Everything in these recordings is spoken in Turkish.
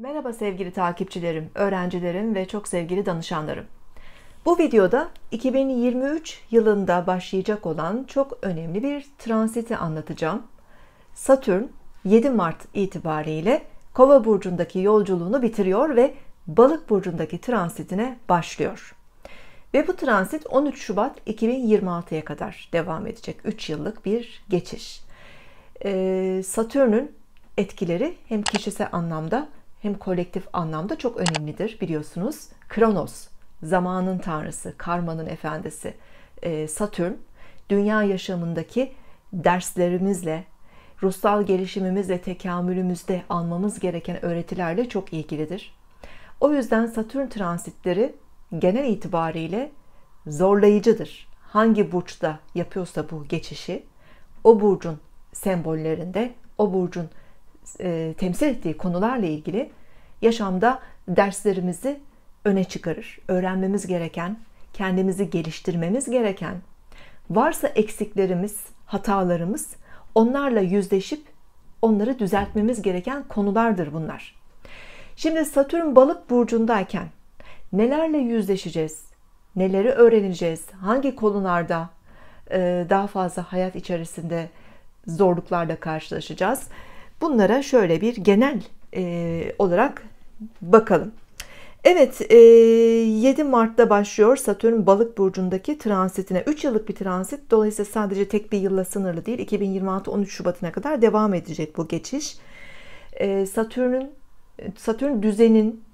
Merhaba sevgili takipçilerim, öğrencilerim ve çok sevgili danışanlarım. Bu videoda 2023 yılında başlayacak olan çok önemli bir transiti anlatacağım. Satürn 7 Mart itibariyle Kova burcundaki yolculuğunu bitiriyor ve Balık burcundaki transitine başlıyor. Ve bu transit 13 Şubat 2026'ya kadar devam edecek. 3 yıllık bir geçiş. Ee, Satürn'ün etkileri hem kişisel anlamda hem kolektif anlamda çok önemlidir biliyorsunuz. Kronos, zamanın tanrısı, karmanın efendisi, e, Satürn, dünya yaşamındaki derslerimizle, ruhsal gelişimimizle, tekamülümüzde almamız gereken öğretilerle çok ilgilidir. O yüzden Satürn transitleri genel itibariyle zorlayıcıdır. Hangi burçta yapıyorsa bu geçişi, o burcun sembollerinde, o burcun e, temsil ettiği konularla ilgili yaşamda derslerimizi öne çıkarır. Öğrenmemiz gereken, kendimizi geliştirmemiz gereken, varsa eksiklerimiz, hatalarımız, onlarla yüzleşip onları düzeltmemiz gereken konulardır bunlar. Şimdi Satürn balık burcundayken nelerle yüzleşeceğiz? Neleri öğreneceğiz? Hangi konularda e, daha fazla hayat içerisinde zorluklarla karşılaşacağız? Bunlara şöyle bir genel e, olarak bakalım. Evet 7 e, Mart'ta başlıyor Satürn balık burcundaki transitine 3 yıllık bir transit dolayısıyla sadece tek bir yılla sınırlı değil 2026 13 Şubat'ına kadar devam edecek bu geçiş e, Satürn'ün Satürn düzenin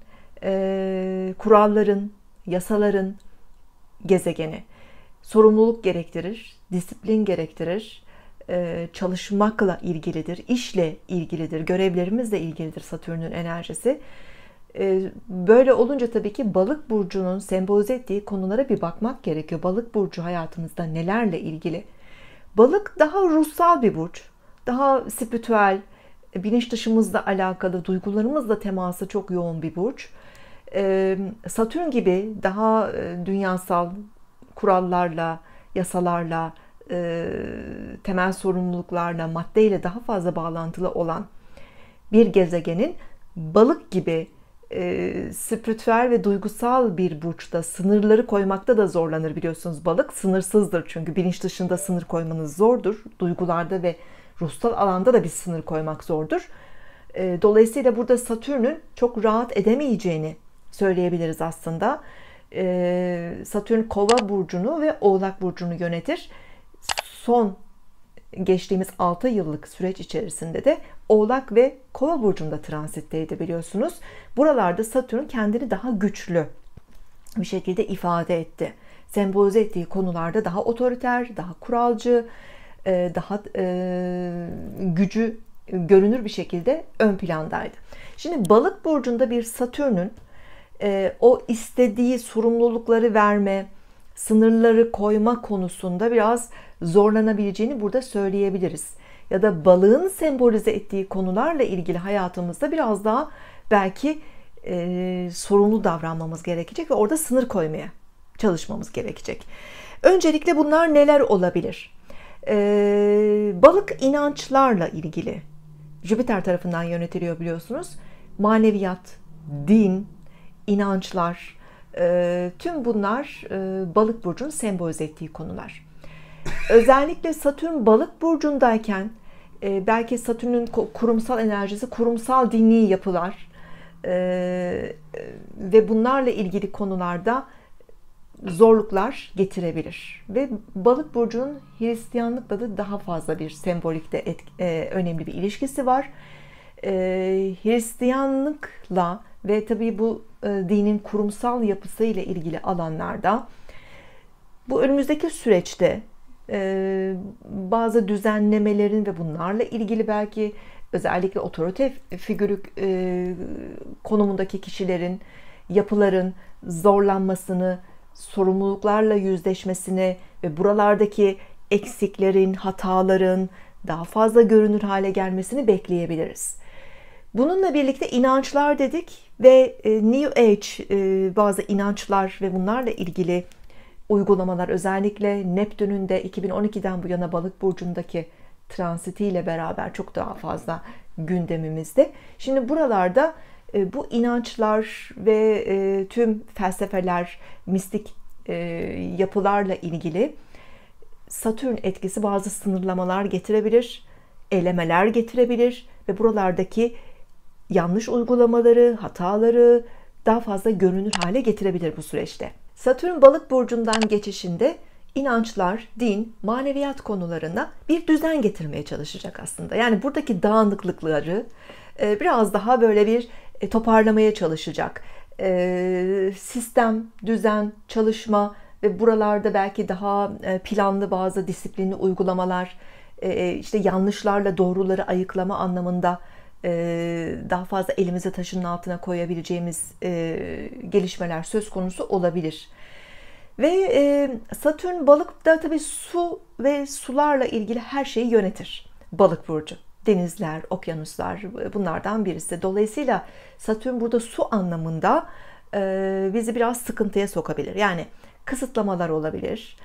e, kuralların yasaların gezegeni sorumluluk gerektirir disiplin gerektirir e, çalışmakla ilgilidir, işle ilgilidir, görevlerimizle ilgilidir Satürn'ün enerjisi. E, böyle olunca tabii ki balık burcunun sembolize ettiği konulara bir bakmak gerekiyor. Balık burcu hayatımızda nelerle ilgili? Balık daha ruhsal bir burç, daha spiritüel, bilinç dışımızla alakalı, duygularımızla teması çok yoğun bir burç. E, Satürn gibi daha dünyasal kurallarla, yasalarla, e, temel sorumluluklarla, maddeyle daha fazla bağlantılı olan bir gezegenin balık gibi e, spiritüel ve duygusal bir burçta sınırları koymakta da zorlanır biliyorsunuz balık sınırsızdır çünkü bilinç dışında sınır koymanız zordur duygularda ve ruhsal alanda da bir sınır koymak zordur e, dolayısıyla burada Satürn'ün çok rahat edemeyeceğini söyleyebiliriz aslında e, Satürn kova burcunu ve oğlak burcunu yönetir son geçtiğimiz 6 yıllık süreç içerisinde de Oğlak ve Kova burcunda transitteydi biliyorsunuz. Buralarda Satürn kendini daha güçlü bir şekilde ifade etti. Sembolize ettiği konularda daha otoriter, daha kuralcı, e, daha e, gücü görünür bir şekilde ön plandaydı. Şimdi balık burcunda bir Satürn'ün e, o istediği sorumlulukları verme, sınırları koyma konusunda biraz zorlanabileceğini burada söyleyebiliriz. Ya da balığın sembolize ettiği konularla ilgili hayatımızda biraz daha belki e, sorumlu davranmamız gerekecek ve orada sınır koymaya çalışmamız gerekecek. Öncelikle bunlar neler olabilir? Ee, balık inançlarla ilgili. Jüpiter tarafından yönetiliyor biliyorsunuz. Maneviyat, din, inançlar, ee, tüm bunlar e, balık burcunun sembolize ettiği konular. Özellikle Satürn balık burcundayken e, belki Satürn'ün kurumsal enerjisi kurumsal dini yapılar e, ve bunlarla ilgili konularda zorluklar getirebilir. Ve balık burcunun Hristiyanlıkla da daha fazla bir sembolikte önemli bir ilişkisi var. Hristiyanlıkla ve tabii bu e, dinin kurumsal yapısı ile ilgili alanlarda bu önümüzdeki süreçte e, bazı düzenlemelerin ve bunlarla ilgili belki özellikle otorite figürü e, konumundaki kişilerin yapıların zorlanmasını, sorumluluklarla yüzleşmesini ve buralardaki eksiklerin, hataların daha fazla görünür hale gelmesini bekleyebiliriz. Bununla birlikte inançlar dedik ve e, New Age e, bazı inançlar ve bunlarla ilgili uygulamalar özellikle Neptün'ün de 2012'den bu yana balık burcundaki transitiyle beraber çok daha fazla gündemimizde. Şimdi buralarda e, bu inançlar ve tüm felsefeler, mistik yapılarla ilgili Satürn etkisi bazı sınırlamalar getirebilir, elemeler getirebilir ve buralardaki yanlış uygulamaları, hataları daha fazla görünür hale getirebilir bu süreçte. Satürn balık burcundan geçişinde inançlar, din, maneviyat konularına bir düzen getirmeye çalışacak aslında. Yani buradaki dağınıklıkları e, biraz daha böyle bir e, toparlamaya çalışacak. E, sistem, düzen, çalışma ve buralarda belki daha planlı bazı disiplinli uygulamalar, işte yanlışlarla doğruları ayıklama anlamında e, daha fazla elimizi taşın altına koyabileceğimiz e, gelişmeler söz konusu olabilir. Ve e, Satürn balık da tabii su ve sularla ilgili her şeyi yönetir. Balık burcu, denizler, okyanuslar bunlardan birisi. Dolayısıyla Satürn burada su anlamında bizi biraz sıkıntıya sokabilir. Yani kısıtlamalar olabilir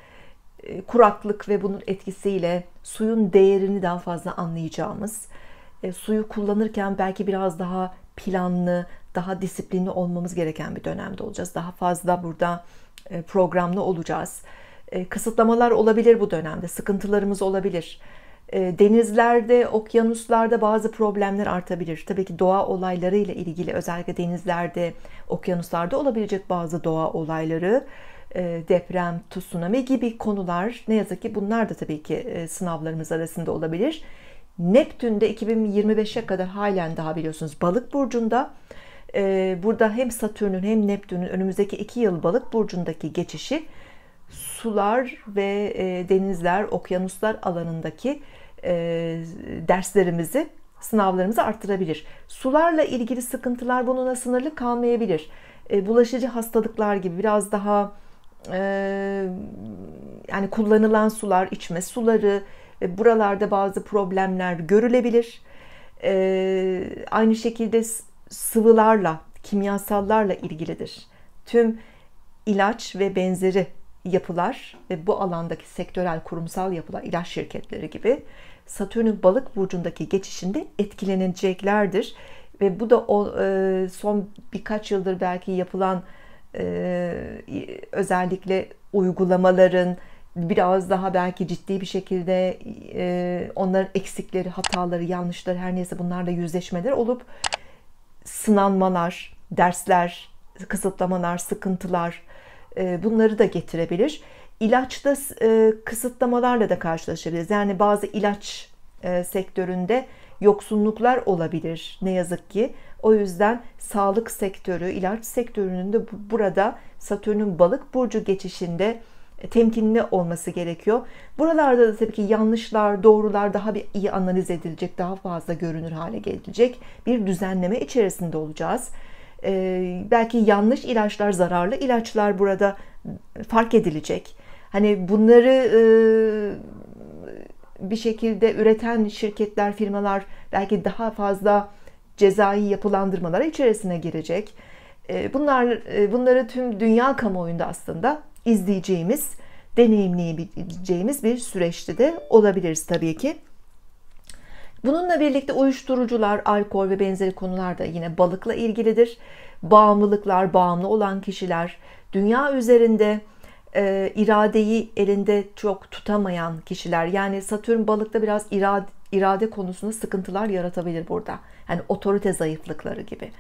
kuraklık ve bunun etkisiyle suyun değerini daha fazla anlayacağımız, e, suyu kullanırken belki biraz daha planlı, daha disiplinli olmamız gereken bir dönemde olacağız. Daha fazla burada e, programlı olacağız. E, kısıtlamalar olabilir bu dönemde, sıkıntılarımız olabilir. E, denizlerde, okyanuslarda bazı problemler artabilir. Tabii ki doğa olayları ile ilgili özellikle denizlerde, okyanuslarda olabilecek bazı doğa olayları e, deprem, tsunami gibi konular ne yazık ki bunlar da tabii ki e, sınavlarımız arasında olabilir. Neptün de 2025'e kadar halen daha biliyorsunuz balık burcunda ee, burada hem Satürn'ün hem Neptün'ün önümüzdeki iki yıl balık burcundaki geçişi sular ve e, denizler, okyanuslar alanındaki e, derslerimizi, sınavlarımızı arttırabilir. Sularla ilgili sıkıntılar bununla sınırlı kalmayabilir. E, bulaşıcı hastalıklar gibi biraz daha yani kullanılan sular, içme suları, Buralarda bazı problemler görülebilir. Ee, aynı şekilde sıvılarla, kimyasallarla ilgilidir. Tüm ilaç ve benzeri yapılar ve bu alandaki sektörel kurumsal yapılar, ilaç şirketleri gibi Satürn'ün balık burcundaki geçişinde etkileneceklerdir. Ve bu da o, e, son birkaç yıldır belki yapılan e, özellikle uygulamaların, biraz daha belki ciddi bir şekilde e, onların eksikleri, hataları, yanlışları her neyse bunlarla yüzleşmeler olup sınanmalar, dersler, kısıtlamalar, sıkıntılar e, bunları da getirebilir. İlaçta e, kısıtlamalarla da karşılaşabiliriz. Yani bazı ilaç e, sektöründe yoksunluklar olabilir ne yazık ki. O yüzden sağlık sektörü, ilaç sektöründe burada Satürn'ün balık burcu geçişinde temkinli olması gerekiyor. Buralarda da tabii ki yanlışlar, doğrular daha bir iyi analiz edilecek, daha fazla görünür hale gelecek bir düzenleme içerisinde olacağız. Ee, belki yanlış ilaçlar, zararlı ilaçlar burada fark edilecek. Hani bunları e, bir şekilde üreten şirketler, firmalar belki daha fazla cezai yapılandırmalara içerisine girecek. Ee, bunlar, e, bunları tüm dünya kamuoyunda aslında izleyeceğimiz, deneyimleyebileceğimiz bir süreçte de olabiliriz tabii ki. Bununla birlikte uyuşturucular, alkol ve benzeri konular da yine balıkla ilgilidir. Bağımlılıklar, bağımlı olan kişiler, dünya üzerinde e, iradeyi elinde çok tutamayan kişiler. Yani Satürn balıkta biraz irade, irade konusunda sıkıntılar yaratabilir burada. Yani otorite zayıflıkları gibi.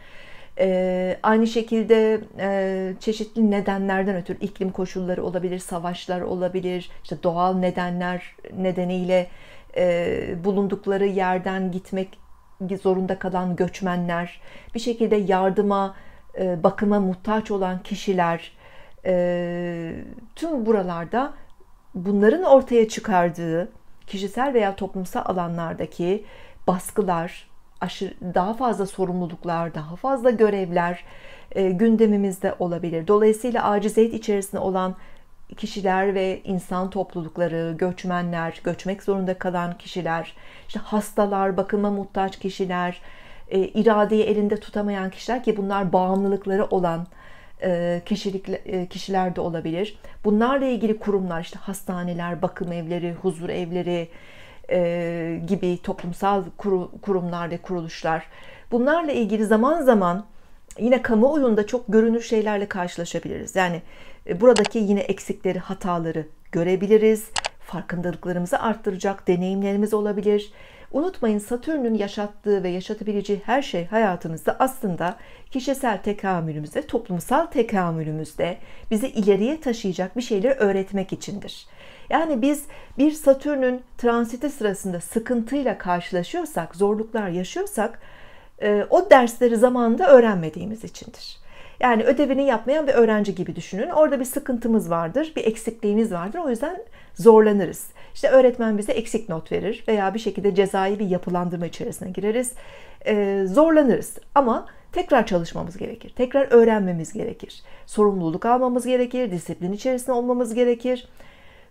Ee, aynı şekilde e, çeşitli nedenlerden ötürü iklim koşulları olabilir, savaşlar olabilir, işte doğal nedenler nedeniyle e, bulundukları yerden gitmek zorunda kalan göçmenler, bir şekilde yardıma, e, bakıma muhtaç olan kişiler, e, tüm buralarda bunların ortaya çıkardığı kişisel veya toplumsal alanlardaki baskılar, aşırı, daha fazla sorumluluklar, daha fazla görevler e, gündemimizde olabilir. Dolayısıyla aciziyet içerisinde olan kişiler ve insan toplulukları, göçmenler, göçmek zorunda kalan kişiler, işte hastalar, bakıma muhtaç kişiler, e, iradeyi elinde tutamayan kişiler ki bunlar bağımlılıkları olan e, kişilik e, kişiler de olabilir. Bunlarla ilgili kurumlar işte hastaneler, bakım evleri, huzur evleri, e, gibi toplumsal kuru, kurumlar ve kuruluşlar. Bunlarla ilgili zaman zaman yine kamuoyunda çok görünür şeylerle karşılaşabiliriz. Yani e, buradaki yine eksikleri, hataları görebiliriz. Farkındalıklarımızı arttıracak deneyimlerimiz olabilir. Unutmayın Satürn'ün yaşattığı ve yaşatabileceği her şey hayatımızda aslında kişisel tekamülümüzde, toplumsal tekamülümüzde bizi ileriye taşıyacak bir şeyleri öğretmek içindir. Yani biz bir Satürn'ün transiti sırasında sıkıntıyla karşılaşıyorsak, zorluklar yaşıyorsak e, o dersleri zamanında öğrenmediğimiz içindir. Yani ödevini yapmayan bir öğrenci gibi düşünün. Orada bir sıkıntımız vardır, bir eksikliğimiz vardır. O yüzden zorlanırız. İşte öğretmen bize eksik not verir veya bir şekilde cezai bir yapılandırma içerisine gireriz. E, zorlanırız ama tekrar çalışmamız gerekir. Tekrar öğrenmemiz gerekir. Sorumluluk almamız gerekir. Disiplin içerisinde olmamız gerekir.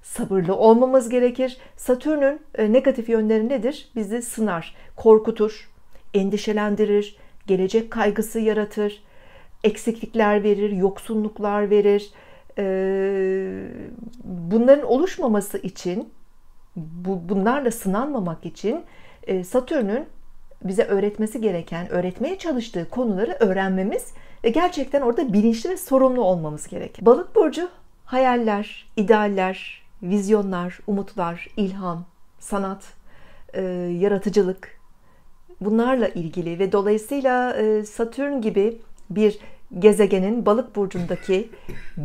Sabırlı olmamız gerekir. Satürn'ün e, negatif yönleri nedir? Bizi sınar, korkutur, endişelendirir, gelecek kaygısı yaratır, eksiklikler verir, yoksunluklar verir. Ee, bunların oluşmaması için bu, bunlarla sınanmamak için e, Satürn'ün bize öğretmesi gereken, öğretmeye çalıştığı konuları öğrenmemiz ve gerçekten orada bilinçli ve sorumlu olmamız gerek. Balık burcu hayaller, idealler, vizyonlar, umutlar, ilham, sanat, e, yaratıcılık bunlarla ilgili ve dolayısıyla e, Satürn gibi bir gezegenin balık burcundaki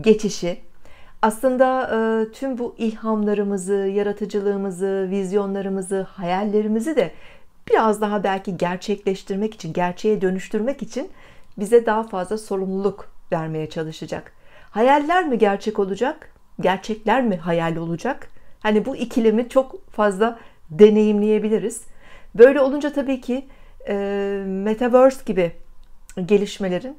geçişi aslında e, tüm bu ilhamlarımızı, yaratıcılığımızı, vizyonlarımızı, hayallerimizi de biraz daha belki gerçekleştirmek için, gerçeğe dönüştürmek için bize daha fazla sorumluluk vermeye çalışacak. Hayaller mi gerçek olacak? Gerçekler mi hayal olacak? Hani bu ikilemi çok fazla deneyimleyebiliriz. Böyle olunca tabii ki e, metaverse gibi gelişmelerin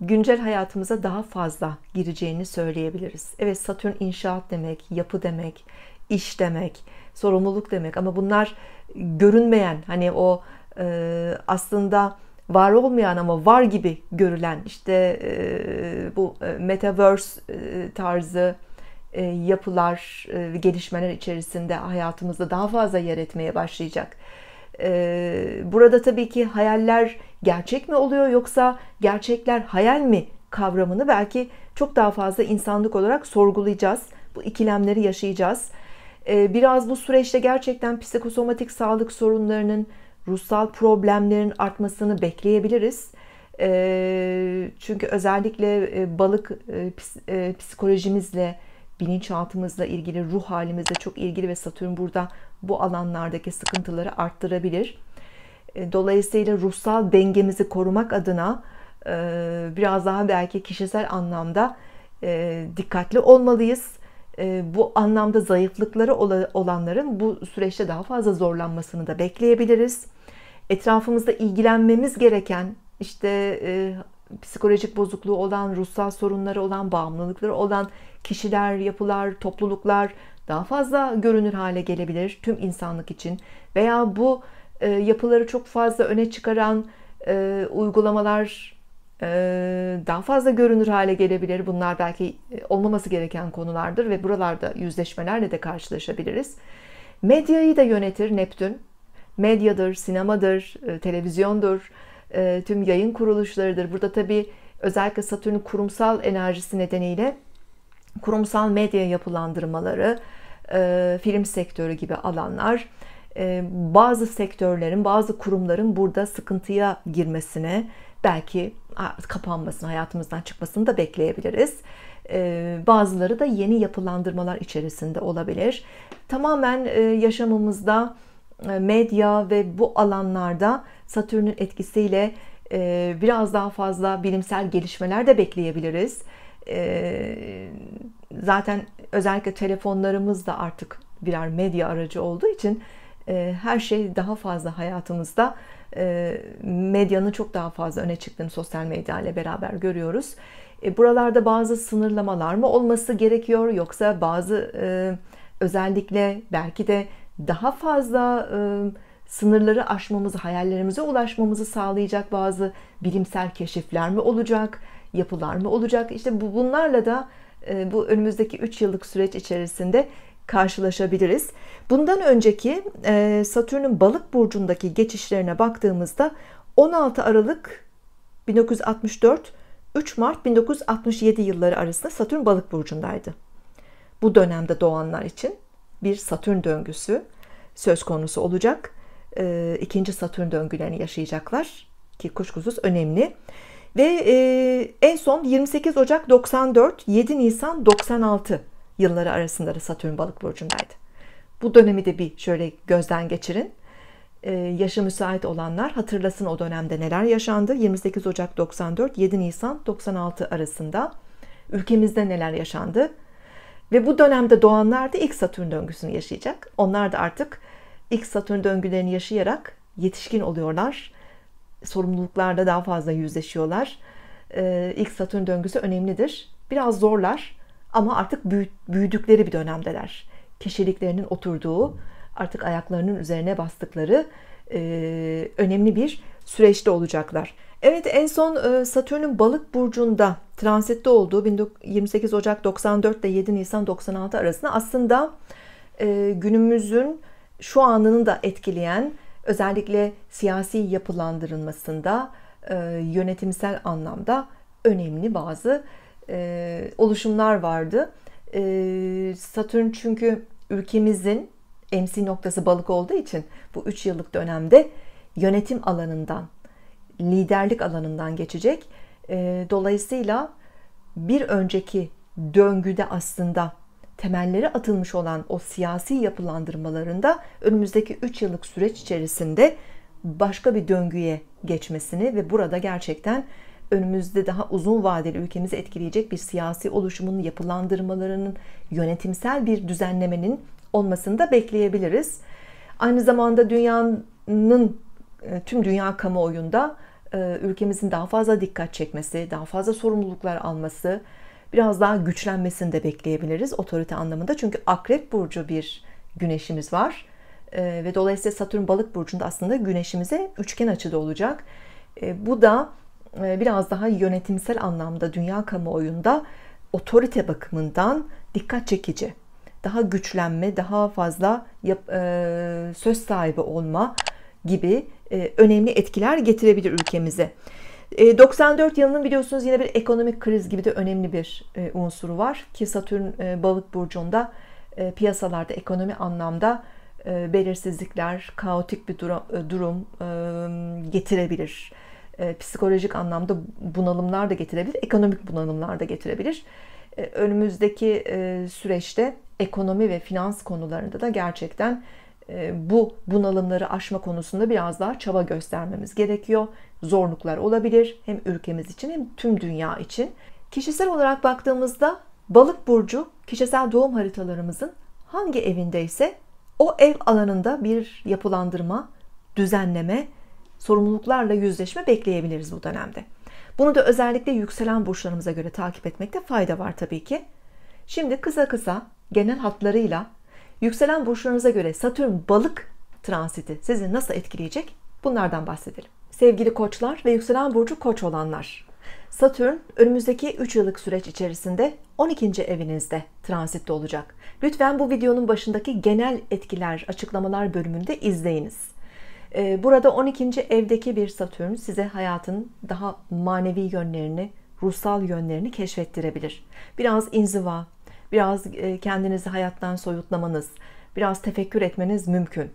güncel hayatımıza daha fazla gireceğini söyleyebiliriz. Evet Satürn inşaat demek, yapı demek, iş demek, sorumluluk demek ama bunlar görünmeyen hani o e, aslında var olmayan ama var gibi görülen işte e, bu e, metaverse e, tarzı e, yapılar, e, gelişmeler içerisinde hayatımızda daha fazla yer etmeye başlayacak. Ee, burada tabii ki hayaller gerçek mi oluyor yoksa gerçekler hayal mi kavramını belki çok daha fazla insanlık olarak sorgulayacağız. Bu ikilemleri yaşayacağız. Ee, biraz bu süreçte gerçekten psikosomatik sağlık sorunlarının, ruhsal problemlerin artmasını bekleyebiliriz. Ee, çünkü özellikle e, balık e, e, psikolojimizle, bilinçaltımızla ilgili, ruh halimizle çok ilgili ve Satürn burada bu alanlardaki sıkıntıları arttırabilir. E, dolayısıyla ruhsal dengemizi korumak adına e, biraz daha belki kişisel anlamda e, dikkatli olmalıyız. Bu anlamda zayıflıkları olanların bu süreçte daha fazla zorlanmasını da bekleyebiliriz. Etrafımızda ilgilenmemiz gereken işte psikolojik bozukluğu olan, ruhsal sorunları olan, bağımlılıkları olan kişiler, yapılar, topluluklar daha fazla görünür hale gelebilir tüm insanlık için. Veya bu e, yapıları çok fazla öne çıkaran e, uygulamalar e, daha fazla görünür hale gelebilir. Bunlar belki e, olmaması gereken konulardır ve buralarda yüzleşmelerle de karşılaşabiliriz. Medyayı da yönetir Neptün. Medyadır, sinemadır, e, televizyondur, e, tüm yayın kuruluşlarıdır. Burada tabii özellikle Satürn'ün kurumsal enerjisi nedeniyle kurumsal medya yapılandırmaları, e, film sektörü gibi alanlar e, bazı sektörlerin, bazı kurumların burada sıkıntıya girmesine, belki kapanmasını, hayatımızdan çıkmasını da bekleyebiliriz. bazıları da yeni yapılandırmalar içerisinde olabilir. Tamamen yaşamımızda e, medya ve bu alanlarda Satürn'ün etkisiyle e, biraz daha fazla bilimsel gelişmeler de bekleyebiliriz. E, zaten özellikle telefonlarımız da artık birer medya aracı olduğu için her şey daha fazla hayatımızda medyanın çok daha fazla öne çıktığını sosyal medya ile beraber görüyoruz. Buralarda bazı sınırlamalar mı olması gerekiyor yoksa bazı özellikle belki de daha fazla e, sınırları aşmamızı, hayallerimize ulaşmamızı sağlayacak bazı bilimsel keşifler mi olacak, yapılar mı olacak? İşte bu, bunlarla da e, bu önümüzdeki 3 yıllık süreç içerisinde karşılaşabiliriz. Bundan önceki e, Satürn'ün balık burcundaki geçişlerine baktığımızda 16 Aralık 1964 3 Mart 1967 yılları arasında Satürn balık burcundaydı. Bu dönemde doğanlar için bir Satürn döngüsü söz konusu olacak. E, ikinci Satürn döngülerini yaşayacaklar ki kuşkusuz önemli. Ve e, en son 28 Ocak 94, 7 Nisan 96 yılları arasında da Satürn balık burcundaydı. Bu dönemi de bir şöyle gözden geçirin. Ee, yaşı müsait olanlar hatırlasın o dönemde neler yaşandı. 28 Ocak 94, 7 Nisan 96 arasında ülkemizde neler yaşandı ve bu dönemde doğanlar da ilk Satürn döngüsünü yaşayacak. Onlar da artık ilk Satürn döngülerini yaşayarak yetişkin oluyorlar. Sorumluluklarda daha fazla yüzleşiyorlar. Ee, ilk Satürn döngüsü önemlidir. Biraz zorlar ama artık büyüdükleri bir dönemdeler. Kişiliklerinin oturduğu, artık ayaklarının üzerine bastıkları e, önemli bir süreçte olacaklar. Evet en son e, Satürn'ün balık burcunda transitte olduğu 28 Ocak 94 ile 7 Nisan 96 arasında aslında e, günümüzün şu anını da etkileyen özellikle siyasi yapılandırılmasında e, yönetimsel anlamda önemli bazı oluşumlar vardı. Satürn çünkü ülkemizin MC noktası balık olduğu için bu 3 yıllık dönemde yönetim alanından liderlik alanından geçecek. E, dolayısıyla bir önceki döngüde aslında temelleri atılmış olan o siyasi yapılandırmalarında önümüzdeki 3 yıllık süreç içerisinde başka bir döngüye geçmesini ve burada gerçekten önümüzde daha uzun vadeli ülkemizi etkileyecek bir siyasi oluşumun yapılandırmalarının yönetimsel bir düzenlemenin olmasını da bekleyebiliriz. Aynı zamanda dünyanın e, tüm dünya kamuoyunda e, ülkemizin daha fazla dikkat çekmesi, daha fazla sorumluluklar alması, biraz daha güçlenmesini de bekleyebiliriz otorite anlamında. Çünkü akrep burcu bir güneşimiz var e, ve dolayısıyla Satürn balık burcunda aslında güneşimize üçgen açıda olacak. E, bu da biraz daha yönetimsel anlamda dünya kamuoyunda otorite bakımından dikkat çekici. Daha güçlenme, daha fazla yap, e, söz sahibi olma gibi e, önemli etkiler getirebilir ülkemize. 94 e, yılının biliyorsunuz yine bir ekonomik kriz gibi de önemli bir e, unsuru var ki Satürn balık burcunda piyasalarda ekonomi anlamda belirsizlikler, kaotik bir durum getirebilir. Psikolojik anlamda bunalımlar da getirebilir, ekonomik bunalımlar da getirebilir. Önümüzdeki süreçte ekonomi ve finans konularında da gerçekten ee, bu bunalımları aşma konusunda biraz daha çaba göstermemiz gerekiyor. Zorluklar olabilir hem ülkemiz için hem tüm dünya için. Kişisel olarak baktığımızda balık burcu kişisel doğum haritalarımızın hangi evindeyse o ev alanında bir yapılandırma, düzenleme, sorumluluklarla yüzleşme bekleyebiliriz bu dönemde. Bunu da özellikle yükselen burçlarımıza göre takip etmekte fayda var tabii ki. Şimdi kısa kısa genel hatlarıyla Yükselen burçlarınıza göre Satürn balık transiti sizi nasıl etkileyecek? Bunlardan bahsedelim. Sevgili koçlar ve yükselen burcu koç olanlar. Satürn önümüzdeki 3 yıllık süreç içerisinde 12. evinizde transitte olacak. Lütfen bu videonun başındaki genel etkiler açıklamalar bölümünde izleyiniz. Ee, burada 12. evdeki bir Satürn size hayatın daha manevi yönlerini, ruhsal yönlerini keşfettirebilir. Biraz inziva, biraz e, kendinizi hayattan soyutlamanız, biraz tefekkür etmeniz mümkün.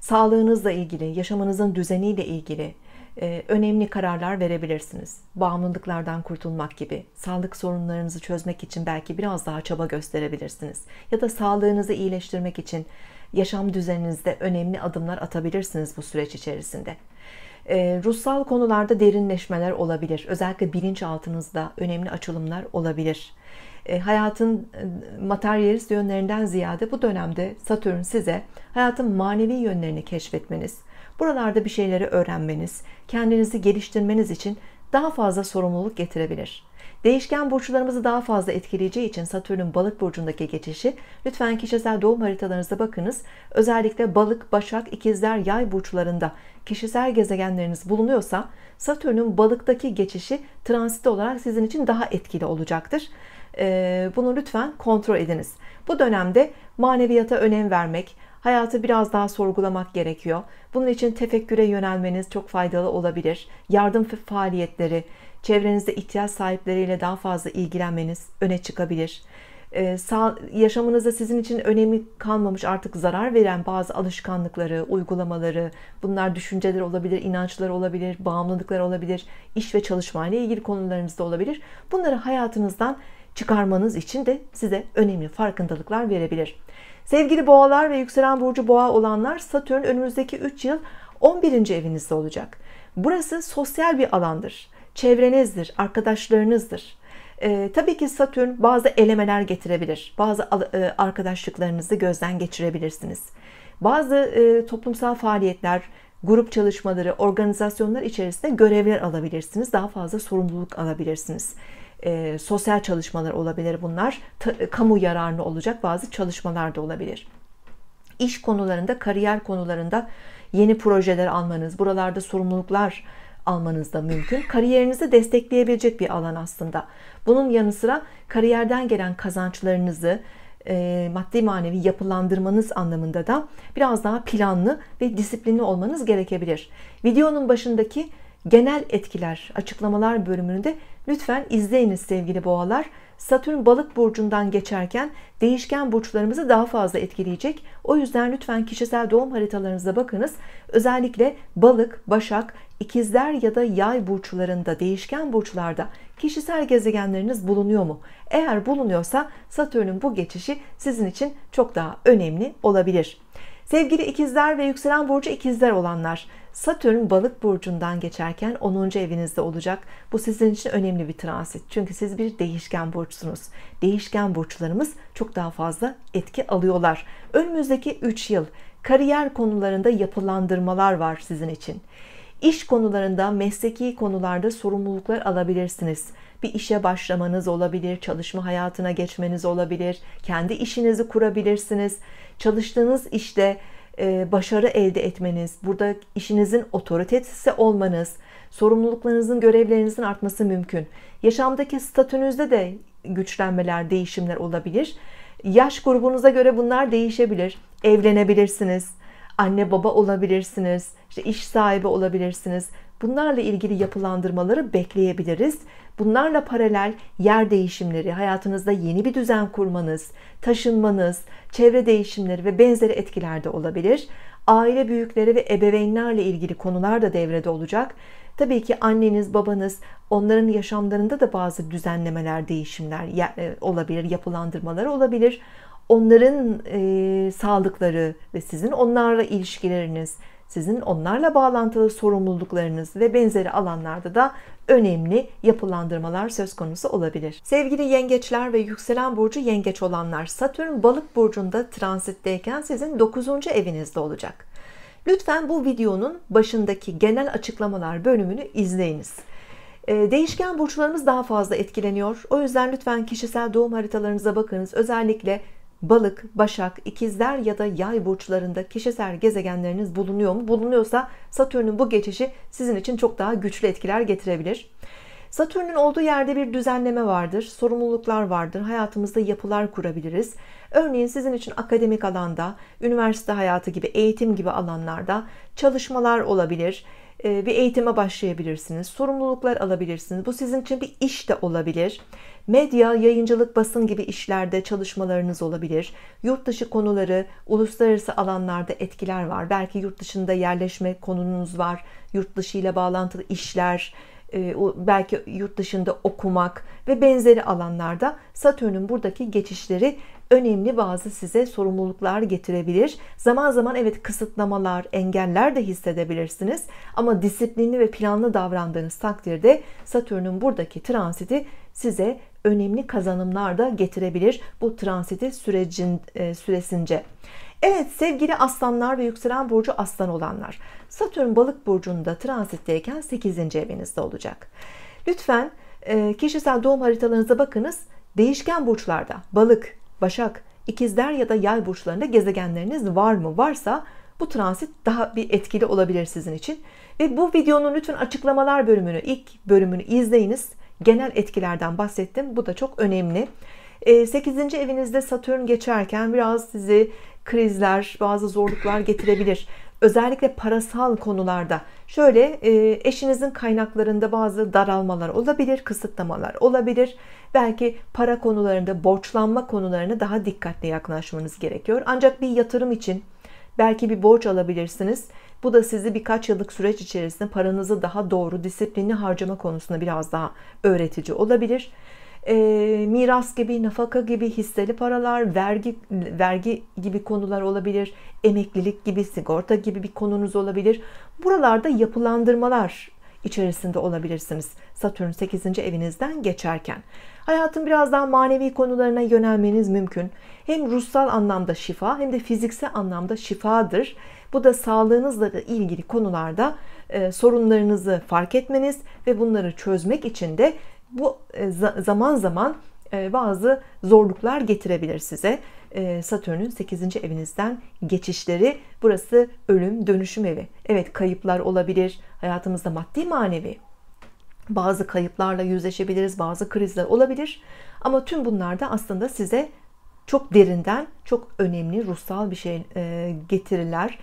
Sağlığınızla ilgili, yaşamınızın düzeniyle ilgili e, önemli kararlar verebilirsiniz. Bağımlılıklardan kurtulmak gibi, sağlık sorunlarınızı çözmek için belki biraz daha çaba gösterebilirsiniz. Ya da sağlığınızı iyileştirmek için yaşam düzeninizde önemli adımlar atabilirsiniz bu süreç içerisinde. E, ruhsal konularda derinleşmeler olabilir. Özellikle bilinçaltınızda önemli açılımlar olabilir. E, hayatın e, materyalist yönlerinden ziyade bu dönemde Satürn size hayatın manevi yönlerini keşfetmeniz, buralarda bir şeyleri öğrenmeniz, kendinizi geliştirmeniz için daha fazla sorumluluk getirebilir. Değişken burçlarımızı daha fazla etkileyeceği için Satürn'ün balık burcundaki geçişi lütfen kişisel doğum haritalarınıza bakınız. Özellikle balık, başak, ikizler, yay burçlarında kişisel gezegenleriniz bulunuyorsa Satürn'ün balıktaki geçişi transit olarak sizin için daha etkili olacaktır. Ee, bunu lütfen kontrol ediniz. Bu dönemde maneviyata önem vermek, hayatı biraz daha sorgulamak gerekiyor. Bunun için tefekküre yönelmeniz çok faydalı olabilir. Yardım faaliyetleri, çevrenizde ihtiyaç sahipleriyle daha fazla ilgilenmeniz öne çıkabilir. Ee, yaşamınızda sizin için önemli kalmamış artık zarar veren bazı alışkanlıkları, uygulamaları, bunlar düşünceler olabilir, inançlar olabilir, bağımlılıklar olabilir, iş ve çalışma ile ilgili konularınızda olabilir. Bunları hayatınızdan çıkarmanız için de size önemli farkındalıklar verebilir. Sevgili boğalar ve yükselen burcu boğa olanlar Satürn önümüzdeki 3 yıl 11. evinizde olacak. Burası sosyal bir alandır. Çevrenizdir, arkadaşlarınızdır. Ee, tabii ki Satürn bazı elemeler getirebilir. Bazı e, arkadaşlıklarınızı gözden geçirebilirsiniz. Bazı e, toplumsal faaliyetler, grup çalışmaları, organizasyonlar içerisinde görevler alabilirsiniz. Daha fazla sorumluluk alabilirsiniz e, sosyal çalışmalar olabilir bunlar. Ta, e, kamu yararını olacak bazı çalışmalar da olabilir. İş konularında, kariyer konularında yeni projeler almanız, buralarda sorumluluklar almanız da mümkün. Kariyerinizi destekleyebilecek bir alan aslında. Bunun yanı sıra kariyerden gelen kazançlarınızı e, maddi manevi yapılandırmanız anlamında da biraz daha planlı ve disiplinli olmanız gerekebilir. Videonun başındaki genel etkiler açıklamalar bölümünde Lütfen izleyiniz sevgili boğalar. Satürn balık burcundan geçerken değişken burçlarımızı daha fazla etkileyecek. O yüzden lütfen kişisel doğum haritalarınıza bakınız. Özellikle balık, başak, ikizler ya da yay burçlarında, değişken burçlarda kişisel gezegenleriniz bulunuyor mu? Eğer bulunuyorsa Satürn'ün bu geçişi sizin için çok daha önemli olabilir. Sevgili ikizler ve yükselen burcu ikizler olanlar, Satürn balık burcundan geçerken 10. evinizde olacak. Bu sizin için önemli bir transit. Çünkü siz bir değişken burçsunuz. Değişken burçlarımız çok daha fazla etki alıyorlar. Önümüzdeki 3 yıl kariyer konularında yapılandırmalar var sizin için. İş konularında, mesleki konularda sorumluluklar alabilirsiniz bir işe başlamanız olabilir, çalışma hayatına geçmeniz olabilir, kendi işinizi kurabilirsiniz. Çalıştığınız işte e, başarı elde etmeniz, burada işinizin otoritesi olmanız, sorumluluklarınızın, görevlerinizin artması mümkün. Yaşamdaki statünüzde de güçlenmeler, değişimler olabilir. Yaş grubunuza göre bunlar değişebilir. Evlenebilirsiniz, anne baba olabilirsiniz, işte iş sahibi olabilirsiniz, Bunlarla ilgili yapılandırmaları bekleyebiliriz. Bunlarla paralel yer değişimleri, hayatınızda yeni bir düzen kurmanız, taşınmanız, çevre değişimleri ve benzeri etkiler de olabilir. Aile büyükleri ve ebeveynlerle ilgili konular da devrede olacak. Tabii ki anneniz, babanız, onların yaşamlarında da bazı düzenlemeler, değişimler e, olabilir, yapılandırmalar olabilir. Onların e, sağlıkları ve sizin onlarla ilişkileriniz, sizin onlarla bağlantılı sorumluluklarınız ve benzeri alanlarda da önemli yapılandırmalar söz konusu olabilir. Sevgili yengeçler ve yükselen burcu yengeç olanlar Satürn balık burcunda transitteyken sizin 9. evinizde olacak. Lütfen bu videonun başındaki genel açıklamalar bölümünü izleyiniz. Ee, değişken burçlarımız daha fazla etkileniyor. O yüzden lütfen kişisel doğum haritalarınıza bakınız. Özellikle balık, başak, ikizler ya da yay burçlarında kişisel gezegenleriniz bulunuyor mu? Bulunuyorsa Satürn'ün bu geçişi sizin için çok daha güçlü etkiler getirebilir. Satürn'ün olduğu yerde bir düzenleme vardır, sorumluluklar vardır, hayatımızda yapılar kurabiliriz. Örneğin sizin için akademik alanda, üniversite hayatı gibi, eğitim gibi alanlarda çalışmalar olabilir, ee, bir eğitime başlayabilirsiniz, sorumluluklar alabilirsiniz. Bu sizin için bir iş de olabilir. Medya, yayıncılık, basın gibi işlerde çalışmalarınız olabilir. Yurt dışı konuları, uluslararası alanlarda etkiler var. Belki yurt dışında yerleşme konunuz var. Yurt dışı ile bağlantılı işler, e, belki yurt dışında okumak ve benzeri alanlarda Satürn'ün buradaki geçişleri önemli bazı size sorumluluklar getirebilir. Zaman zaman evet kısıtlamalar, engeller de hissedebilirsiniz. Ama disiplinli ve planlı davrandığınız takdirde Satürn'ün buradaki transiti size önemli kazanımlar da getirebilir bu transiti sürecin e, süresince. Evet sevgili aslanlar ve yükselen burcu aslan olanlar. Satürn balık burcunda transitteyken 8. evinizde olacak. Lütfen e, kişisel doğum haritalarınıza bakınız. Değişken burçlarda balık, başak, ikizler ya da yay burçlarında gezegenleriniz var mı? Varsa bu transit daha bir etkili olabilir sizin için. Ve bu videonun lütfen açıklamalar bölümünü, ilk bölümünü izleyiniz genel etkilerden bahsettim. Bu da çok önemli. 8. Ee, evinizde Satürn geçerken biraz sizi krizler, bazı zorluklar getirebilir. Özellikle parasal konularda şöyle e, eşinizin kaynaklarında bazı daralmalar olabilir, kısıtlamalar olabilir. Belki para konularında, borçlanma konularına daha dikkatli yaklaşmanız gerekiyor. Ancak bir yatırım için belki bir borç alabilirsiniz. Bu da sizi birkaç yıllık süreç içerisinde paranızı daha doğru disiplini harcama konusunda biraz daha öğretici olabilir. E, miras gibi, nafaka gibi hisseli paralar, vergi vergi gibi konular olabilir, emeklilik gibi, sigorta gibi bir konunuz olabilir. Buralarda yapılandırmalar içerisinde olabilirsiniz. Satürn 8. evinizden geçerken. Hayatın biraz daha manevi konularına yönelmeniz mümkün. Hem ruhsal anlamda şifa hem de fiziksel anlamda şifadır. Bu da sağlığınızla da ilgili konularda e, sorunlarınızı fark etmeniz ve bunları çözmek için de bu e, zaman zaman e, bazı zorluklar getirebilir size. Satürn'ün 8. evinizden geçişleri. Burası ölüm dönüşüm evi. Evet kayıplar olabilir. Hayatımızda maddi manevi bazı kayıplarla yüzleşebiliriz, bazı krizler olabilir. Ama tüm bunlar da aslında size çok derinden, çok önemli ruhsal bir şey getirirler,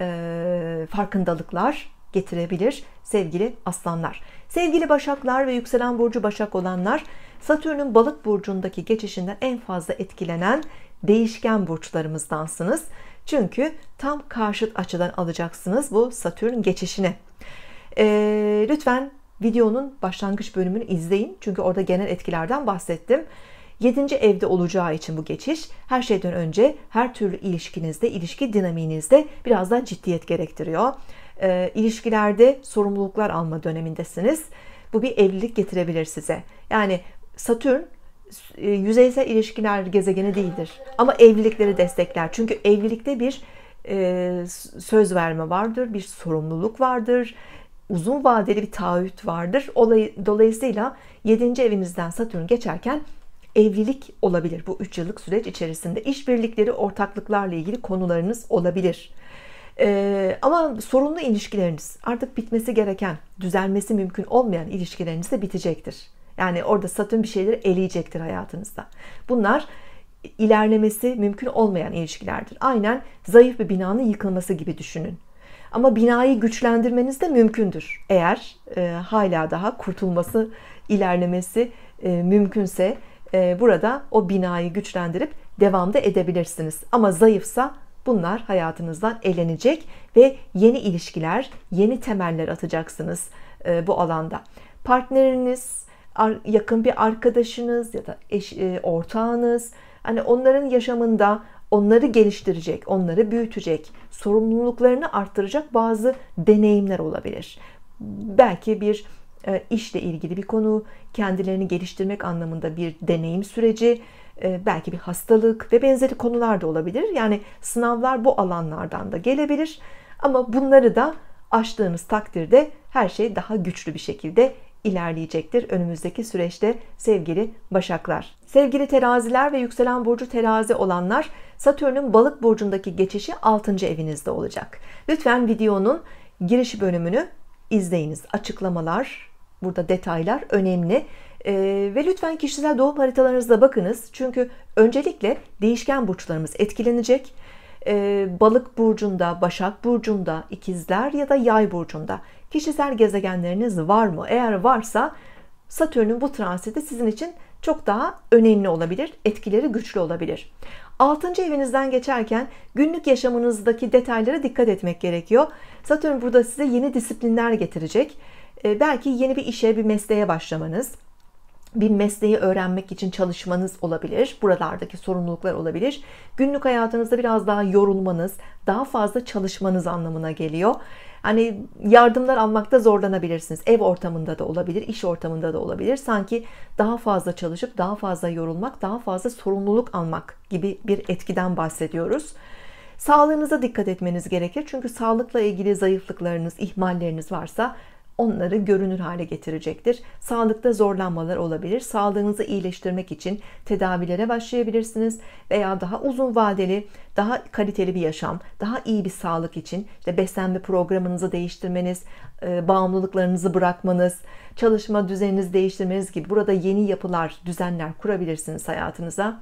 e, farkındalıklar getirebilir sevgili aslanlar. Sevgili başaklar ve yükselen burcu başak olanlar Satürn'ün balık burcundaki geçişinden en fazla etkilenen değişken burçlarımızdansınız. Çünkü tam karşıt açıdan alacaksınız bu Satürn geçişini. Ee, lütfen videonun başlangıç bölümünü izleyin. Çünkü orada genel etkilerden bahsettim. 7. evde olacağı için bu geçiş her şeyden önce her türlü ilişkinizde, ilişki dinamiğinizde biraz daha ciddiyet gerektiriyor. E, ilişkilerde sorumluluklar alma dönemindesiniz. Bu bir evlilik getirebilir size. Yani Satürn e, yüzeysel ilişkiler gezegeni değildir. Ama evlilikleri destekler. Çünkü evlilikte bir e, söz verme vardır, bir sorumluluk vardır, uzun vadeli bir taahhüt vardır. Olay, dolayısıyla 7. evinizden Satürn geçerken evlilik olabilir bu 3 yıllık süreç içerisinde. işbirlikleri, ortaklıklarla ilgili konularınız olabilir. Ee, ama sorunlu ilişkileriniz artık bitmesi gereken, düzelmesi mümkün olmayan ilişkileriniz de bitecektir. Yani orada satın bir şeyleri eleyecektir hayatınızda. Bunlar ilerlemesi mümkün olmayan ilişkilerdir. Aynen zayıf bir binanın yıkılması gibi düşünün. Ama binayı güçlendirmeniz de mümkündür. Eğer e, hala daha kurtulması, ilerlemesi e, mümkünse ee, burada o binayı güçlendirip devamda edebilirsiniz. Ama zayıfsa bunlar hayatınızdan elenecek ve yeni ilişkiler, yeni temeller atacaksınız e, bu alanda. Partneriniz, yakın bir arkadaşınız ya da eş, e, ortağınız hani onların yaşamında onları geliştirecek, onları büyütecek, sorumluluklarını arttıracak bazı deneyimler olabilir. Belki bir e, işle ilgili bir konu, kendilerini geliştirmek anlamında bir deneyim süreci, e, belki bir hastalık ve benzeri konular da olabilir. Yani sınavlar bu alanlardan da gelebilir. Ama bunları da aştığınız takdirde her şey daha güçlü bir şekilde ilerleyecektir önümüzdeki süreçte sevgili Başaklar. Sevgili teraziler ve yükselen burcu terazi olanlar Satürn'ün balık burcundaki geçişi 6. evinizde olacak. Lütfen videonun giriş bölümünü izleyiniz. Açıklamalar, burada detaylar önemli. E, ve lütfen kişisel doğum haritalarınızda bakınız. Çünkü öncelikle değişken burçlarımız etkilenecek. E, balık burcunda, başak burcunda, ikizler ya da yay burcunda kişisel gezegenleriniz var mı? Eğer varsa Satürn'ün bu transiti sizin için çok daha önemli olabilir, etkileri güçlü olabilir. 6. evinizden geçerken günlük yaşamınızdaki detaylara dikkat etmek gerekiyor. Satürn burada size yeni disiplinler getirecek. Ee, belki yeni bir işe, bir mesleğe başlamanız, bir mesleği öğrenmek için çalışmanız olabilir. Buralardaki sorumluluklar olabilir. Günlük hayatınızda biraz daha yorulmanız, daha fazla çalışmanız anlamına geliyor. Hani yardımlar almakta zorlanabilirsiniz. Ev ortamında da olabilir, iş ortamında da olabilir. Sanki daha fazla çalışıp daha fazla yorulmak, daha fazla sorumluluk almak gibi bir etkiden bahsediyoruz. Sağlığınıza dikkat etmeniz gerekir. Çünkü sağlıkla ilgili zayıflıklarınız, ihmalleriniz varsa onları görünür hale getirecektir. Sağlıkta zorlanmalar olabilir. Sağlığınızı iyileştirmek için tedavilere başlayabilirsiniz veya daha uzun vadeli, daha kaliteli bir yaşam, daha iyi bir sağlık için işte beslenme programınızı değiştirmeniz, e, bağımlılıklarınızı bırakmanız, çalışma düzeninizi değiştirmeniz gibi burada yeni yapılar, düzenler kurabilirsiniz hayatınıza.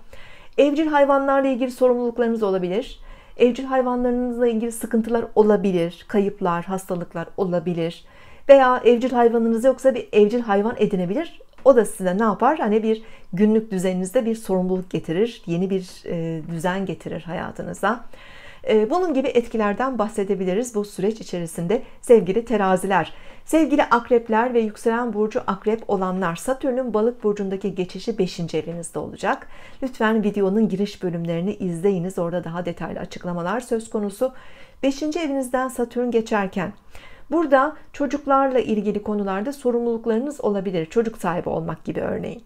Evcil hayvanlarla ilgili sorumluluklarınız olabilir. Evcil hayvanlarınızla ilgili sıkıntılar olabilir, kayıplar, hastalıklar olabilir veya evcil hayvanınız yoksa bir evcil hayvan edinebilir. O da size ne yapar? Hani bir günlük düzeninizde bir sorumluluk getirir, yeni bir e, düzen getirir hayatınıza. E, bunun gibi etkilerden bahsedebiliriz bu süreç içerisinde sevgili teraziler. Sevgili akrepler ve yükselen burcu akrep olanlar Satürn'ün balık burcundaki geçişi 5. evinizde olacak. Lütfen videonun giriş bölümlerini izleyiniz. Orada daha detaylı açıklamalar söz konusu. 5. evinizden Satürn geçerken Burada çocuklarla ilgili konularda sorumluluklarınız olabilir. Çocuk sahibi olmak gibi örneğin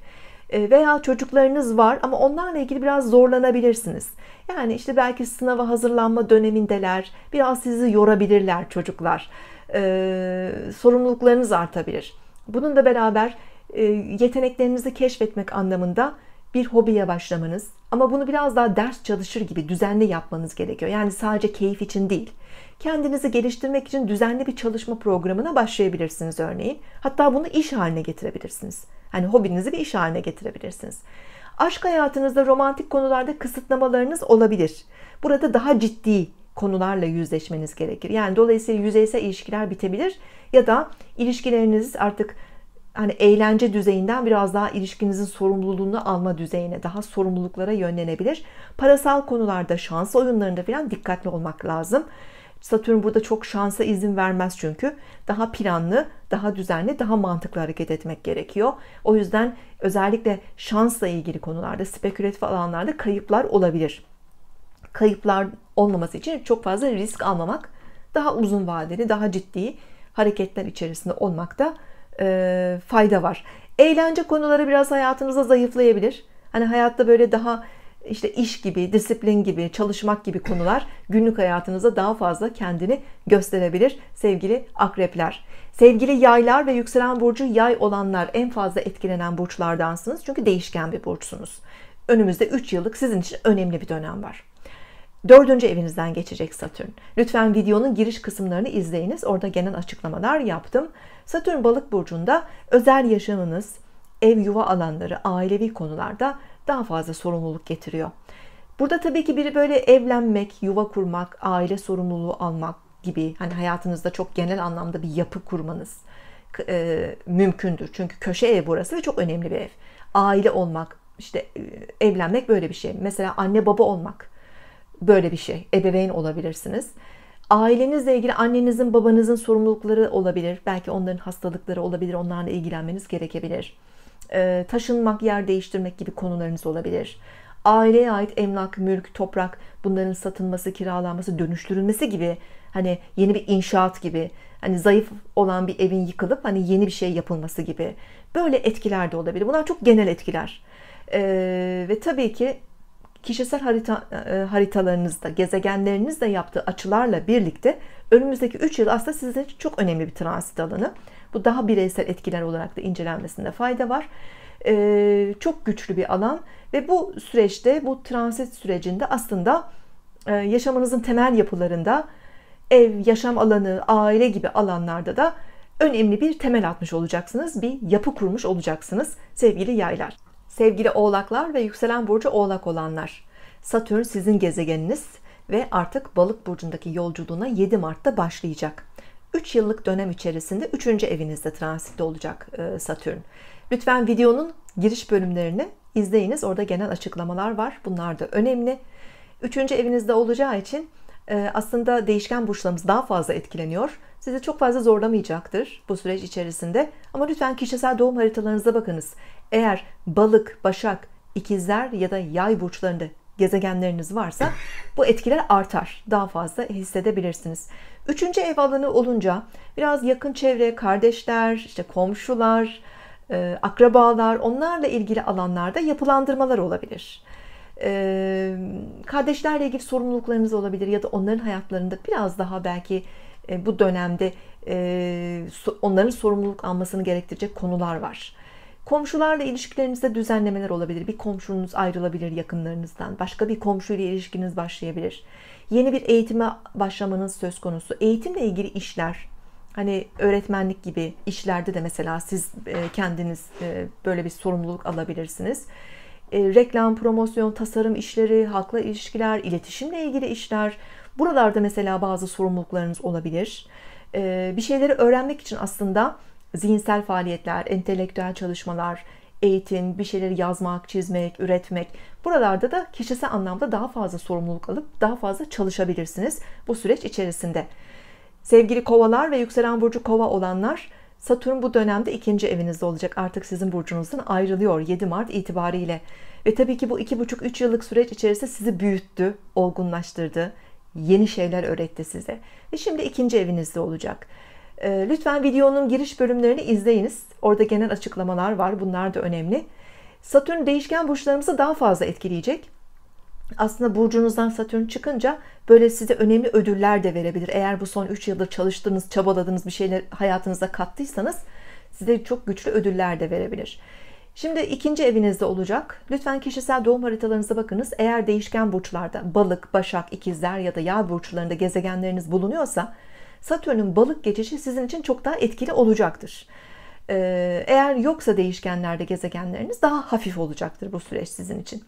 ee, veya çocuklarınız var ama onlarla ilgili biraz zorlanabilirsiniz. Yani işte belki sınava hazırlanma dönemindeler, biraz sizi yorabilirler çocuklar. Ee, sorumluluklarınız artabilir. Bunun da beraber e, yeteneklerinizi keşfetmek anlamında bir hobiye başlamanız ama bunu biraz daha ders çalışır gibi düzenli yapmanız gerekiyor. Yani sadece keyif için değil kendinizi geliştirmek için düzenli bir çalışma programına başlayabilirsiniz örneğin. Hatta bunu iş haline getirebilirsiniz. Hani hobinizi bir iş haline getirebilirsiniz. Aşk hayatınızda romantik konularda kısıtlamalarınız olabilir. Burada daha ciddi konularla yüzleşmeniz gerekir. Yani dolayısıyla yüzeysel ilişkiler bitebilir ya da ilişkileriniz artık hani eğlence düzeyinden biraz daha ilişkinizin sorumluluğunu alma düzeyine, daha sorumluluklara yönlenebilir. Parasal konularda, şans oyunlarında falan dikkatli olmak lazım. Satürn burada çok şansa izin vermez çünkü. Daha planlı, daha düzenli, daha mantıklı hareket etmek gerekiyor. O yüzden özellikle şansla ilgili konularda, spekülatif alanlarda kayıplar olabilir. Kayıplar olmaması için çok fazla risk almamak, daha uzun vadeli, daha ciddi hareketler içerisinde olmakta e, fayda var. Eğlence konuları biraz hayatımıza zayıflayabilir. Hani hayatta böyle daha işte iş gibi, disiplin gibi, çalışmak gibi konular günlük hayatınızda daha fazla kendini gösterebilir sevgili akrepler. Sevgili yaylar ve yükselen burcu yay olanlar en fazla etkilenen burçlardansınız. Çünkü değişken bir burçsunuz. Önümüzde 3 yıllık sizin için önemli bir dönem var. Dördüncü evinizden geçecek Satürn. Lütfen videonun giriş kısımlarını izleyiniz. Orada genel açıklamalar yaptım. Satürn balık burcunda özel yaşamınız, ev yuva alanları, ailevi konularda daha fazla sorumluluk getiriyor. Burada tabii ki biri böyle evlenmek, yuva kurmak, aile sorumluluğu almak gibi hani hayatınızda çok genel anlamda bir yapı kurmanız e, mümkündür. Çünkü köşe ev burası ve çok önemli bir ev. Aile olmak, işte e, evlenmek böyle bir şey. Mesela anne baba olmak böyle bir şey. Ebeveyn olabilirsiniz. Ailenizle ilgili annenizin, babanızın sorumlulukları olabilir. Belki onların hastalıkları olabilir. Onlarla ilgilenmeniz gerekebilir. E, taşınmak, yer değiştirmek gibi konularınız olabilir. Aileye ait emlak, mülk, toprak bunların satılması, kiralanması, dönüştürülmesi gibi hani yeni bir inşaat gibi hani zayıf olan bir evin yıkılıp hani yeni bir şey yapılması gibi böyle etkiler de olabilir. Bunlar çok genel etkiler. Ee, ve tabii ki kişisel harita, e, haritalarınızda, gezegenlerinizde yaptığı açılarla birlikte önümüzdeki 3 yıl aslında sizin için çok önemli bir transit alanı. Bu daha bireysel etkiler olarak da incelenmesinde fayda var. Ee, çok güçlü bir alan ve bu süreçte, bu transit sürecinde aslında e, yaşamınızın temel yapılarında ev, yaşam alanı, aile gibi alanlarda da önemli bir temel atmış olacaksınız. Bir yapı kurmuş olacaksınız sevgili yaylar. Sevgili oğlaklar ve yükselen burcu oğlak olanlar. Satürn sizin gezegeniniz ve artık balık burcundaki yolculuğuna 7 Mart'ta başlayacak. 3 yıllık dönem içerisinde 3. evinizde transitte olacak e, Satürn. Lütfen videonun giriş bölümlerini izleyiniz. Orada genel açıklamalar var. Bunlar da önemli. 3. evinizde olacağı için e, aslında değişken burçlarımız daha fazla etkileniyor. Sizi çok fazla zorlamayacaktır bu süreç içerisinde. Ama lütfen kişisel doğum haritalarınıza bakınız. Eğer balık, başak, ikizler ya da yay burçlarında gezegenleriniz varsa bu etkiler artar. Daha fazla hissedebilirsiniz. Üçüncü ev alanı olunca biraz yakın çevre, kardeşler, işte komşular, e, akrabalar onlarla ilgili alanlarda yapılandırmalar olabilir. E, kardeşlerle ilgili sorumluluklarınız olabilir ya da onların hayatlarında biraz daha belki e, bu dönemde onların sorumluluk almasını gerektirecek konular var. Komşularla ilişkilerinizde düzenlemeler olabilir. Bir komşunuz ayrılabilir yakınlarınızdan. Başka bir komşuyla ilişkiniz başlayabilir. Yeni bir eğitime başlamanız söz konusu. Eğitimle ilgili işler, hani öğretmenlik gibi işlerde de mesela siz e, kendiniz e, böyle bir sorumluluk alabilirsiniz. E, reklam, promosyon, tasarım işleri, halkla ilişkiler, iletişimle ilgili işler. Buralarda mesela bazı sorumluluklarınız olabilir. Bir şeyleri öğrenmek için aslında zihinsel faaliyetler, entelektüel çalışmalar, eğitim, bir şeyleri yazmak, çizmek, üretmek. Buralarda da kişisel anlamda daha fazla sorumluluk alıp daha fazla çalışabilirsiniz bu süreç içerisinde. Sevgili kovalar ve yükselen burcu kova olanlar Satürn bu dönemde ikinci evinizde olacak. Artık sizin burcunuzdan ayrılıyor 7 Mart itibariyle. Ve tabii ki bu 2,5-3 yıllık süreç içerisinde sizi büyüttü, olgunlaştırdı. Yeni şeyler öğretti size. Ve şimdi ikinci evinizde olacak. Ee, lütfen videonun giriş bölümlerini izleyiniz. Orada genel açıklamalar var. Bunlar da önemli. Satürn değişken burçlarımızı daha fazla etkileyecek. Aslında burcunuzdan Satürn çıkınca böyle size önemli ödüller de verebilir. Eğer bu son 3 yıldır çalıştığınız, çabaladığınız bir şeyler hayatınıza kattıysanız size çok güçlü ödüller de verebilir. Şimdi ikinci evinizde olacak. Lütfen kişisel doğum haritalarınıza bakınız. Eğer değişken burçlarda balık, başak, ikizler ya da yay burçlarında gezegenleriniz bulunuyorsa Satürn'ün balık geçişi sizin için çok daha etkili olacaktır. Ee, eğer yoksa değişkenlerde gezegenleriniz daha hafif olacaktır bu süreç sizin için.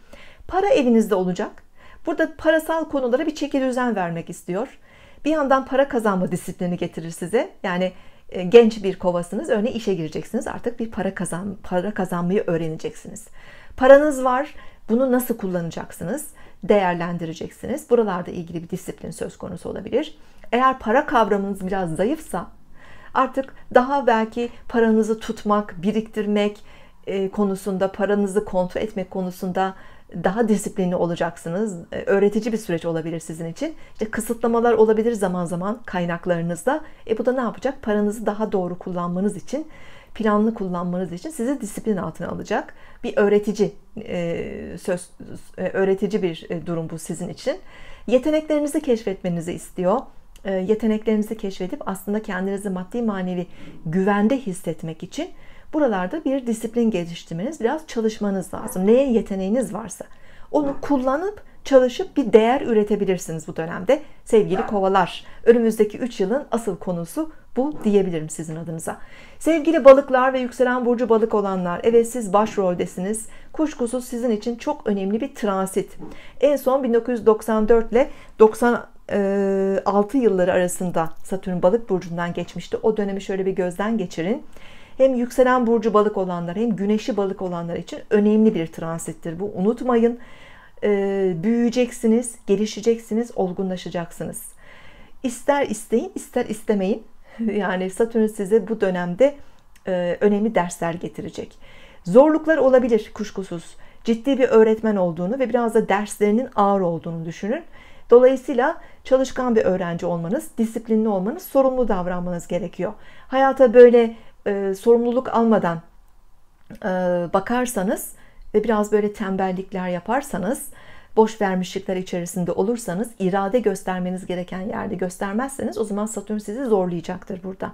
Para elinizde olacak. Burada parasal konulara bir çeki düzen vermek istiyor. Bir yandan para kazanma disiplini getirir size. Yani e, genç bir kovasınız. Örneğin işe gireceksiniz. Artık bir para kazan para kazanmayı öğreneceksiniz. Paranız var. Bunu nasıl kullanacaksınız? Değerlendireceksiniz. Buralarda ilgili bir disiplin söz konusu olabilir. Eğer para kavramınız biraz zayıfsa artık daha belki paranızı tutmak, biriktirmek e, konusunda, paranızı kontrol etmek konusunda daha disiplinli olacaksınız. E, öğretici bir süreç olabilir sizin için. İşte kısıtlamalar olabilir zaman zaman kaynaklarınızda. E bu da ne yapacak? Paranızı daha doğru kullanmanız için, planlı kullanmanız için sizi disiplin altına alacak. Bir öğretici e, söz öğretici bir durum bu sizin için. Yeteneklerinizi keşfetmenizi istiyor. E, yeteneklerinizi keşfedip aslında kendinizi maddi manevi güvende hissetmek için buralarda bir disiplin geliştirmeniz, biraz çalışmanız lazım. Neye yeteneğiniz varsa onu kullanıp çalışıp bir değer üretebilirsiniz bu dönemde. Sevgili kovalar, önümüzdeki 3 yılın asıl konusu bu diyebilirim sizin adınıza. Sevgili balıklar ve yükselen burcu balık olanlar, evet siz başroldesiniz. Kuşkusuz sizin için çok önemli bir transit. En son 1994 ile 90 6 e, yılları arasında Satürn balık burcundan geçmişti. O dönemi şöyle bir gözden geçirin. Hem yükselen burcu balık olanlar hem güneşi balık olanlar için önemli bir transittir. Bu unutmayın. E, büyüyeceksiniz, gelişeceksiniz, olgunlaşacaksınız. İster isteyin, ister istemeyin. Yani Satürn size bu dönemde e, önemli dersler getirecek. Zorluklar olabilir kuşkusuz. Ciddi bir öğretmen olduğunu ve biraz da derslerinin ağır olduğunu düşünün. Dolayısıyla çalışkan bir öğrenci olmanız, disiplinli olmanız, sorumlu davranmanız gerekiyor. Hayata böyle e, sorumluluk almadan e, bakarsanız ve biraz böyle tembellikler yaparsanız, boş vermişlikler içerisinde olursanız, irade göstermeniz gereken yerde göstermezseniz o zaman Satürn sizi zorlayacaktır burada.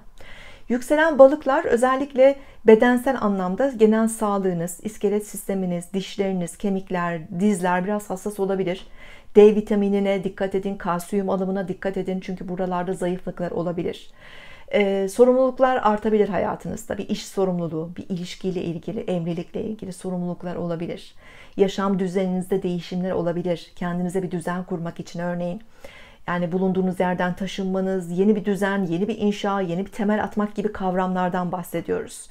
Yükselen balıklar özellikle bedensel anlamda genel sağlığınız, iskelet sisteminiz, dişleriniz, kemikler, dizler biraz hassas olabilir. D vitaminine dikkat edin, kalsiyum alımına dikkat edin çünkü buralarda zayıflıklar olabilir. Ee, sorumluluklar artabilir hayatınızda. Bir iş sorumluluğu, bir ilişkiyle ilgili, evlilikle ilgili sorumluluklar olabilir. Yaşam düzeninizde değişimler olabilir. Kendinize bir düzen kurmak için örneğin. Yani bulunduğunuz yerden taşınmanız, yeni bir düzen, yeni bir inşa, yeni bir temel atmak gibi kavramlardan bahsediyoruz.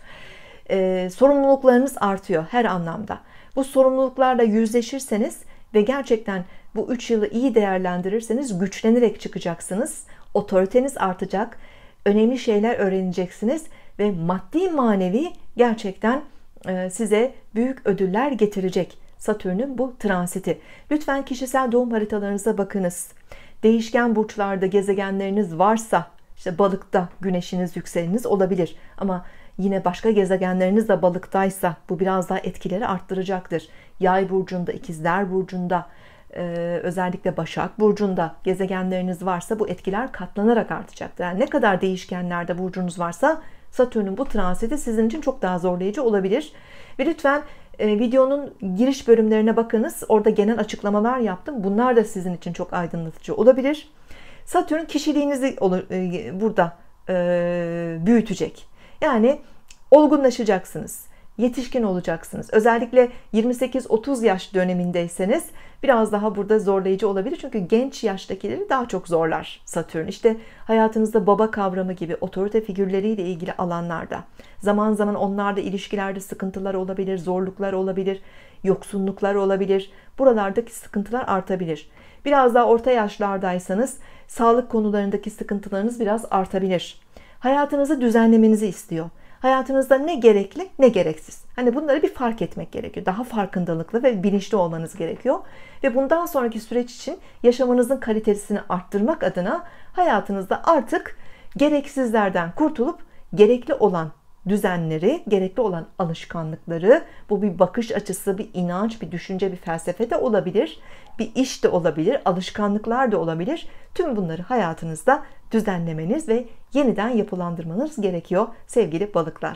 Ee, sorumluluklarınız artıyor her anlamda. Bu sorumluluklarla yüzleşirseniz ve gerçekten bu 3 yılı iyi değerlendirirseniz güçlenerek çıkacaksınız. Otoriteniz artacak, önemli şeyler öğreneceksiniz ve maddi manevi gerçekten e, size büyük ödüller getirecek Satürn'ün bu transiti. Lütfen kişisel doğum haritalarınıza bakınız. Değişken burçlarda gezegenleriniz varsa işte balıkta güneşiniz yükseliniz olabilir ama yine başka gezegenleriniz de balıktaysa bu biraz daha etkileri arttıracaktır. Yay burcunda, İkizler burcunda, e, özellikle Başak burcunda gezegenleriniz varsa bu etkiler katlanarak artacaktır. Yani ne kadar değişkenlerde burcunuz varsa Satürn'ün bu transiti sizin için çok daha zorlayıcı olabilir. Ve lütfen e, videonun giriş bölümlerine bakınız. Orada genel açıklamalar yaptım. Bunlar da sizin için çok aydınlatıcı olabilir. Satürn kişiliğinizi e, burada büyütecek. Yani olgunlaşacaksınız yetişkin olacaksınız. Özellikle 28-30 yaş dönemindeyseniz biraz daha burada zorlayıcı olabilir. Çünkü genç yaştakileri daha çok zorlar Satürn. İşte hayatınızda baba kavramı gibi otorite figürleriyle ilgili alanlarda zaman zaman onlarda ilişkilerde sıkıntılar olabilir, zorluklar olabilir, yoksunluklar olabilir. Buralardaki sıkıntılar artabilir. Biraz daha orta yaşlardaysanız sağlık konularındaki sıkıntılarınız biraz artabilir. Hayatınızı düzenlemenizi istiyor. Hayatınızda ne gerekli ne gereksiz. Hani bunları bir fark etmek gerekiyor. Daha farkındalıklı ve bilinçli olmanız gerekiyor. Ve bundan sonraki süreç için yaşamınızın kalitesini arttırmak adına hayatınızda artık gereksizlerden kurtulup gerekli olan düzenleri, gerekli olan alışkanlıkları, bu bir bakış açısı, bir inanç, bir düşünce, bir felsefe de olabilir, bir iş de olabilir, alışkanlıklar da olabilir. Tüm bunları hayatınızda düzenlemeniz ve yeniden yapılandırmanız gerekiyor sevgili balıklar.